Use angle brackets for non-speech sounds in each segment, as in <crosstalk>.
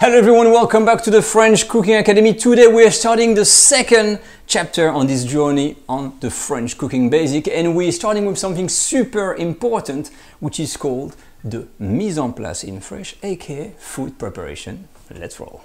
Hello everyone, welcome back to the French Cooking Academy. Today we are starting the second chapter on this journey on the French cooking basic and we're starting with something super important which is called the mise en place in French aka food preparation. Let's roll.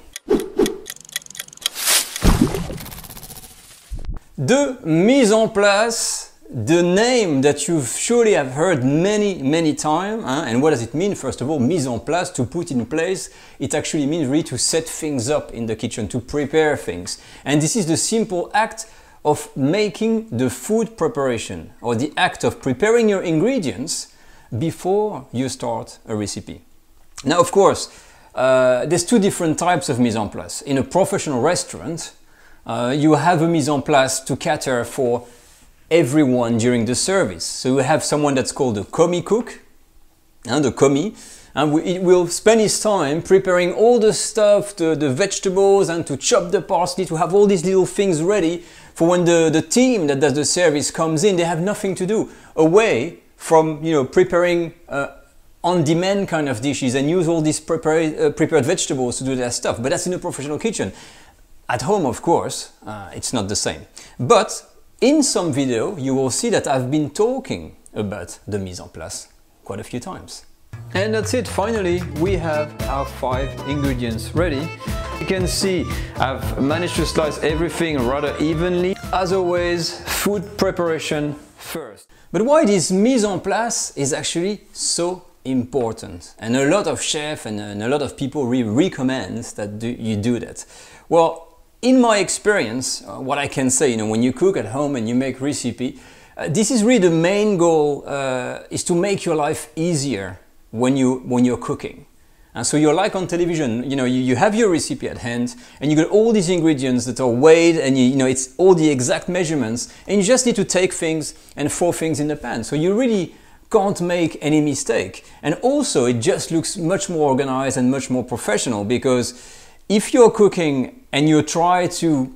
The mise en place the name that you surely have heard many, many times. Huh? And what does it mean? First of all, mise en place, to put in place. It actually means really to set things up in the kitchen, to prepare things. And this is the simple act of making the food preparation or the act of preparing your ingredients before you start a recipe. Now, of course, uh, there's two different types of mise en place. In a professional restaurant, uh, you have a mise en place to cater for everyone during the service. So we have someone that's called a commie cook, and the commie, and we, will spend his time preparing all the stuff, the, the vegetables, and to chop the parsley, to have all these little things ready for when the, the team that does the service comes in, they have nothing to do away from you know preparing uh, on-demand kind of dishes and use all these prepared, uh, prepared vegetables to do their stuff. But that's in a professional kitchen. At home, of course, uh, it's not the same. But in some video, you will see that I've been talking about the mise en place quite a few times. And that's it, finally, we have our five ingredients ready. You can see I've managed to slice everything rather evenly. As always, food preparation first. But why this mise en place is actually so important and a lot of chefs and, a lot of people re recommend that do, you do that. Well, in my experience, uh, what I can say, you know, when you cook at home and you make recipe, uh, this is really the main goal uh, is to make your life easier when you when you're cooking. And so you're like on television, you know, you, you have your recipe at hand and you got all these ingredients that are weighed and you, you know, it's all the exact measurements and you just need to take things and throw things in the pan. So you really can't make any mistake. And also it just looks much more organized and much more professional because if you're cooking and you try to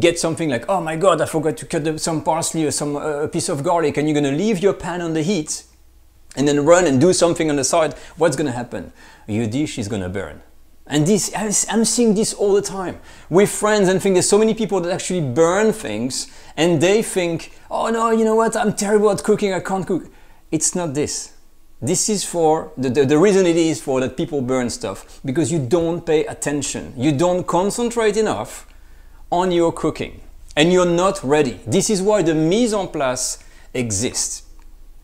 get something like, oh my god, I forgot to cut some parsley or some uh, piece of garlic, and you're gonna leave your pan on the heat and then run and do something on the side, what's gonna happen? Your dish is gonna burn. And this, I'm seeing this all the time with friends and think there's so many people that actually burn things and they think, oh no, you know what, I'm terrible at cooking, I can't cook. It's not this. This is for, the, the, the, reason it is for that people burn stuff, because you don't pay attention. You don't concentrate enough on your cooking and you're not ready. This is why the mise en place exists.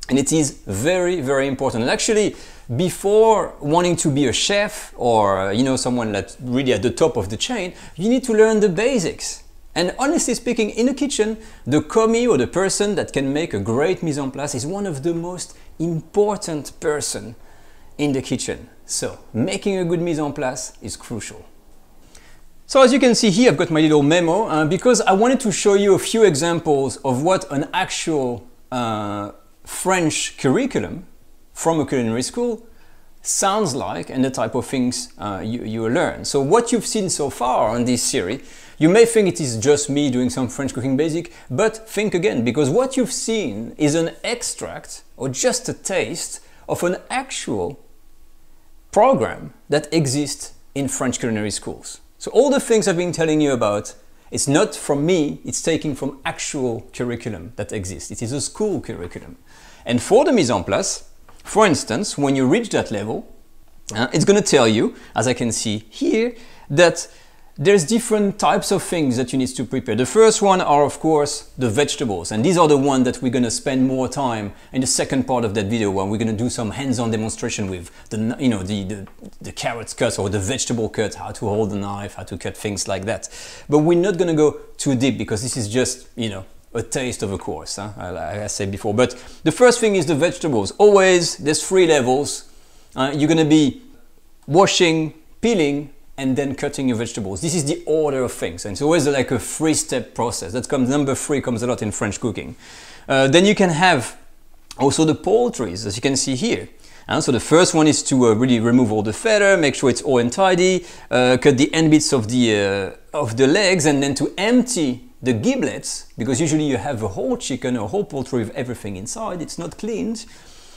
And it is very, very important. And actually, before wanting to be a chef or, uh, you know, someone that's really at the top of the chain, you need to learn the basics. And honestly speaking, in a kitchen, the commis or the person that can make a great mise en place is one of the most important person in the kitchen. So making a good mise en place is crucial. So as you can see here, I've got my little memo uh, because I wanted to show you a few examples of what an actual uh, French curriculum from a culinary school sounds like and the type of things uh, you, you learn. So what you've seen so far on this series you may think it is just me doing some French cooking basic, but think again, because what you've seen is an extract or just a taste of an actual program that exists in French culinary schools. So all the things I've been telling you about, it's not from me, it's taken from actual curriculum that exists. It is a school curriculum. And for the mise en place, for instance, when you reach that level, uh, it's going to tell you, as I can see here, that there's different types of things that you need to prepare. The first one are of course the vegetables and these are the ones that we're going to spend more time in the second part of that video where we're going to do some hands-on demonstration with the you know the, the, the carrots cut or the vegetable cut, how to hold the knife, how to cut things like that. But we're not going to go too deep because this is just you know a taste of a course, huh? like I said before. But the first thing is the vegetables. Always there's three levels. Uh, you're going to be washing, peeling and then cutting your vegetables. This is the order of things. And it's always like a three-step process. That comes number three comes a lot in French cooking. Uh, then you can have also the poultries, as you can see here. And uh, so the first one is to uh, really remove all the feather, make sure it's all and tidy, uh, cut the end bits of the, uh, of the legs, and then to empty the giblets, because usually you have a whole chicken or whole poultry with everything inside, it's not cleaned.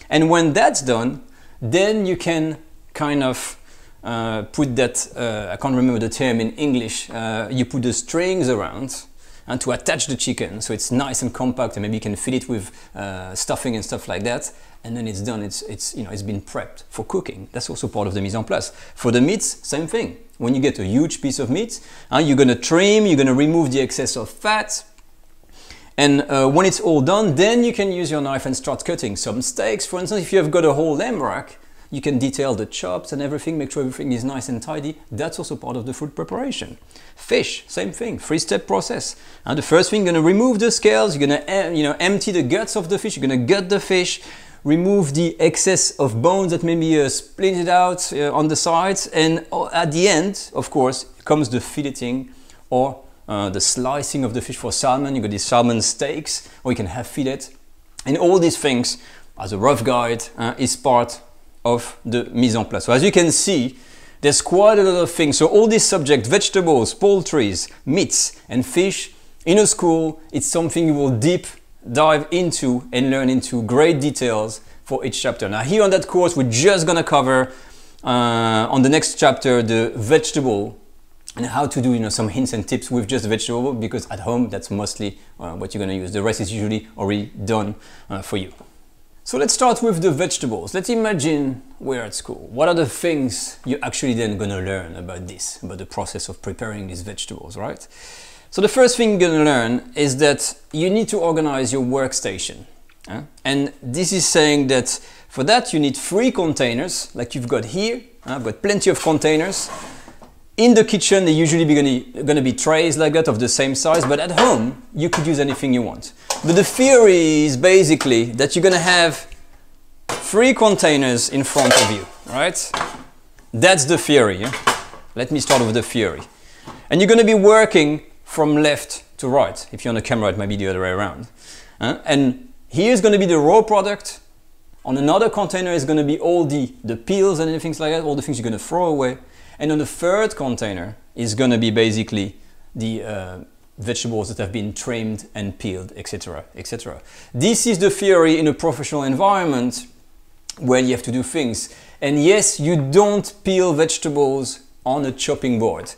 And when that's done, then you can kind of uh, put that, uh, I can't remember the term in English, uh, you put the strings around and to attach the chicken so it's nice and compact and maybe you can fill it with uh, stuffing and stuff like that and then it's done, it's, it's, you know, it's been prepped for cooking. That's also part of the mise en place. For the meats, same thing. When you get a huge piece of meat, uh, you're gonna trim, you're gonna remove the excess of fat, and uh, when it's all done, then you can use your knife and start cutting some steaks. For instance, if you have got a whole lamb rack, you can detail the chops and everything, make sure everything is nice and tidy. That's also part of the food preparation. Fish, same thing, three-step process. And the first thing, you're gonna remove the scales, you're gonna you know, empty the guts of the fish, you're gonna gut the fish, remove the excess of bones that maybe uh, splinted out uh, on the sides and uh, at the end of course comes the filleting or uh, the slicing of the fish for salmon you got these salmon steaks or you can have fillet and all these things as a rough guide uh, is part of the mise en place. So as you can see, there's quite a lot of things. So all these subjects, vegetables, poultries, meats and fish, in a school, it's something you will deep dive into and learn into great details for each chapter. Now here on that course, we're just gonna cover uh, on the next chapter, the vegetable and how to do you know some hints and tips with just vegetable because at home that's mostly uh, what you're going to use the rest is usually already done uh, for you so let's start with the vegetables. Let's imagine we're at school. What are the things you're actually then gonna learn about this, about the process of preparing these vegetables, right? So the first thing you're gonna learn is that you need to organize your workstation. Huh? And this is saying that for that you need three containers, like you've got here. I've got plenty of containers. In the kitchen, they're usually be gonna, gonna be trays like that of the same size, but at home, you could use anything you want. But the theory is basically that you're gonna have three containers in front of you, right? That's the theory. Yeah? Let me start with the theory. And you're gonna be working from left to right. If you're on the camera, it might be the other way around. Uh, and here's gonna be the raw product. On another container is gonna be all the, the peels and things like that, all the things you're gonna throw away. And then the third container is going to be basically the uh, vegetables that have been trimmed and peeled, etc., etc. This is the theory in a professional environment where you have to do things. And yes, you don't peel vegetables on a chopping board.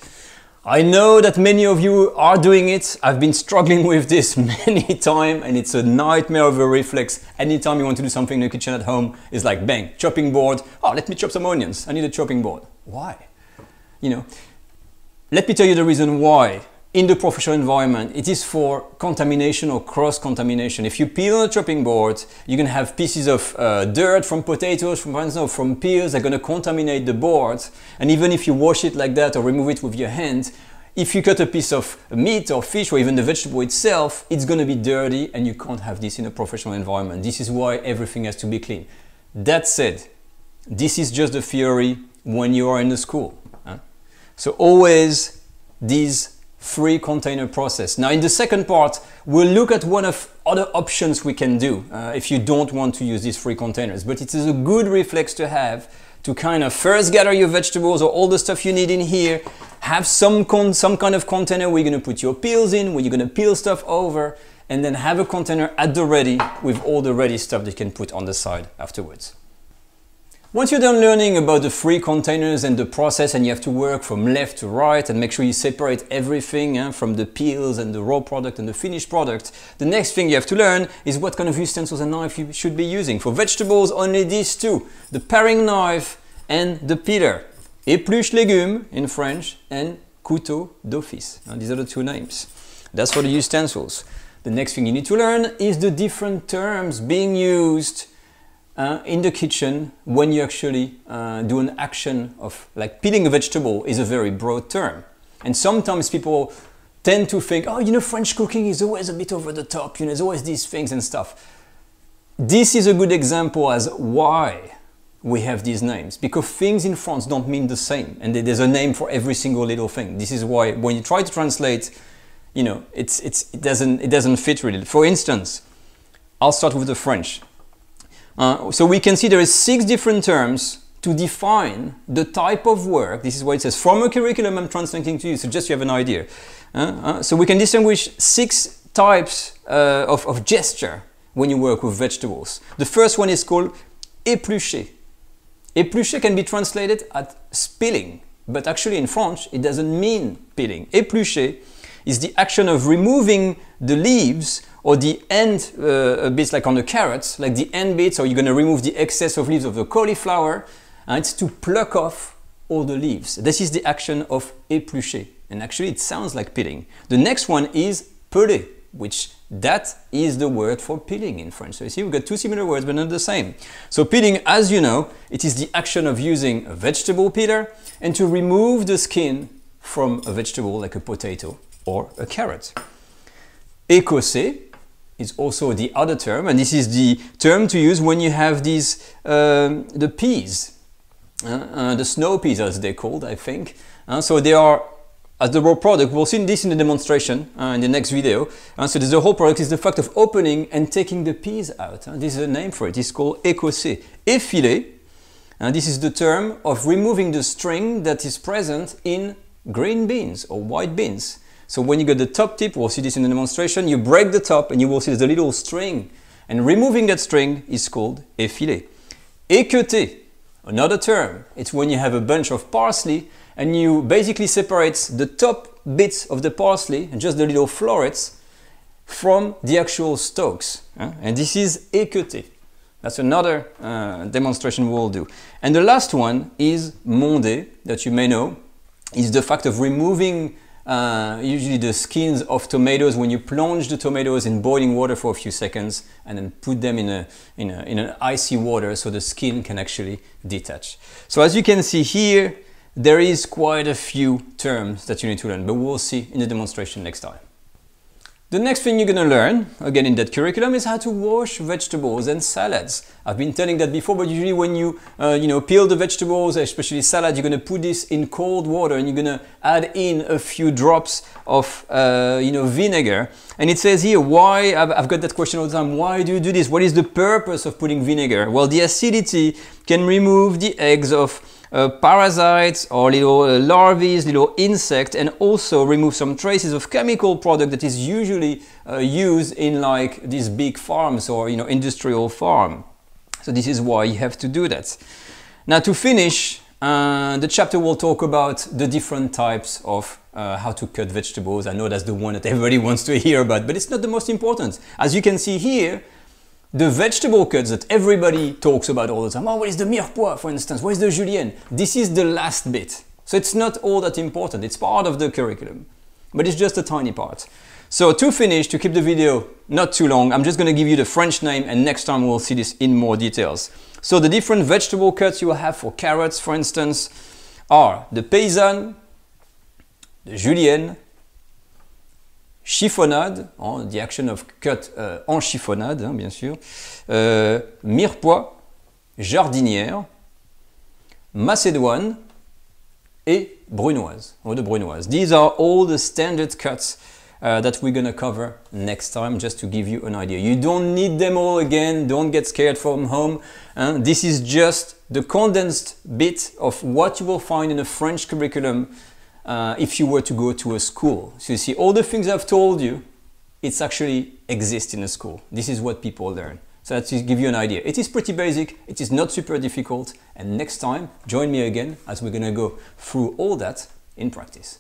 I know that many of you are doing it. I've been struggling <laughs> with this many <laughs> times and it's a nightmare of a reflex. Anytime you want to do something in the kitchen at home, it's like bang, chopping board. Oh, let me chop some onions. I need a chopping board. Why? you know. Let me tell you the reason why. In the professional environment, it is for contamination or cross-contamination. If you peel on a chopping board, you can have pieces of uh, dirt from potatoes, from know, from peels they are going to contaminate the board. And even if you wash it like that or remove it with your hand, if you cut a piece of meat or fish or even the vegetable itself, it's going to be dirty and you can't have this in a professional environment. This is why everything has to be clean. That said, this is just a theory when you are in the school. So always these free container process. Now in the second part, we'll look at one of other options we can do uh, if you don't want to use these free containers, but it is a good reflex to have to kind of first gather your vegetables or all the stuff you need in here, have some, some kind of container where you're gonna put your peels in, where you're gonna peel stuff over, and then have a container at the ready with all the ready stuff that you can put on the side afterwards. Once you're done learning about the free containers and the process and you have to work from left to right and make sure you separate everything eh, from the peels and the raw product and the finished product, the next thing you have to learn is what kind of utensils and knife you should be using. For vegetables, only these two, the paring knife and the peeler. Épluche légumes in French and couteau d'office. These are the two names. That's for the utensils. The next thing you need to learn is the different terms being used uh, in the kitchen when you actually uh, do an action of like peeling a vegetable is a very broad term. And sometimes people tend to think, oh, you know, French cooking is always a bit over the top, you know, there's always these things and stuff. This is a good example as why we have these names because things in France don't mean the same and there's a name for every single little thing. This is why when you try to translate, you know, it's, it's, it, doesn't, it doesn't fit really. For instance, I'll start with the French. Uh, so we can see are is six different terms to define the type of work. This is why it says from a curriculum I'm translating to you, so just you have an idea. Uh, uh, so we can distinguish six types uh, of, of gesture when you work with vegetables. The first one is called éplucher. Éplucher can be translated as spilling, but actually in French it doesn't mean peeling. Éplucher is the action of removing the leaves or the end uh, bits like on the carrots, like the end bits, or you're gonna remove the excess of leaves of the cauliflower, and it's to pluck off all the leaves. This is the action of éplucher, and actually it sounds like peeling. The next one is peler, which that is the word for peeling in French. So you see, we've got two similar words, but not the same. So peeling, as you know, it is the action of using a vegetable peeler and to remove the skin from a vegetable like a potato or a carrot. Écossais is also the other term, and this is the term to use when you have these, um, the peas, uh, uh, the snow peas as they're called, I think. Uh, so they are, as the raw product, we'll see this in the demonstration uh, in the next video. Uh, so the whole product is the fact of opening and taking the peas out. Uh, this is a name for it, it's called écossé, Effilé, and this is the term of removing the string that is present in green beans or white beans. So when you get the top tip, we'll see this in the demonstration, you break the top and you will see there's a little string. And removing that string is called effilé. Équeuté, another term, it's when you have a bunch of parsley and you basically separate the top bits of the parsley and just the little florets from the actual stalks. And this is équeuté. That's another uh, demonstration we'll do. And the last one is mondé, that you may know, is the fact of removing uh, usually the skins of tomatoes when you plunge the tomatoes in boiling water for a few seconds and then put them in, a, in, a, in an icy water so the skin can actually detach. So as you can see here, there is quite a few terms that you need to learn, but we'll see in the demonstration next time. The next thing you're gonna learn, again in that curriculum, is how to wash vegetables and salads. I've been telling that before, but usually when you, uh, you know, peel the vegetables, especially salad, you're gonna put this in cold water and you're gonna add in a few drops of, uh, you know, vinegar. And it says here, why, I've, I've got that question all the time, why do you do this? What is the purpose of putting vinegar? Well, the acidity can remove the eggs of uh, parasites or little uh, larvae, little insects, and also remove some traces of chemical product that is usually uh, used in like these big farms or you know industrial farm. So this is why you have to do that. Now to finish, uh, the chapter will talk about the different types of uh, how to cut vegetables. I know that's the one that everybody <laughs> wants to hear about, but it's not the most important. As you can see here, the vegetable cuts that everybody talks about all the time. Oh, what is the mirepoix, for instance? What is the julienne? This is the last bit. So it's not all that important. It's part of the curriculum, but it's just a tiny part. So to finish, to keep the video not too long, I'm just going to give you the French name and next time we'll see this in more details. So the different vegetable cuts you will have for carrots, for instance, are the paysanne, the julienne, chiffonnade, hein, The Action of Cut euh, en chiffonnade, hein, bien sûr, euh, mirepoix, jardinière, macédoine et brunoise, ou de brunoise. These are all the standard cuts uh, that we're gonna cover next time, just to give you an idea. You don't need them all again, don't get scared from home. Hein? This is just the condensed bit of what you will find in a French curriculum uh, if you were to go to a school. So you see, all the things I've told you, it's actually exist in a school. This is what people learn. So that to give you an idea. It is pretty basic, it is not super difficult, and next time, join me again as we're gonna go through all that in practice.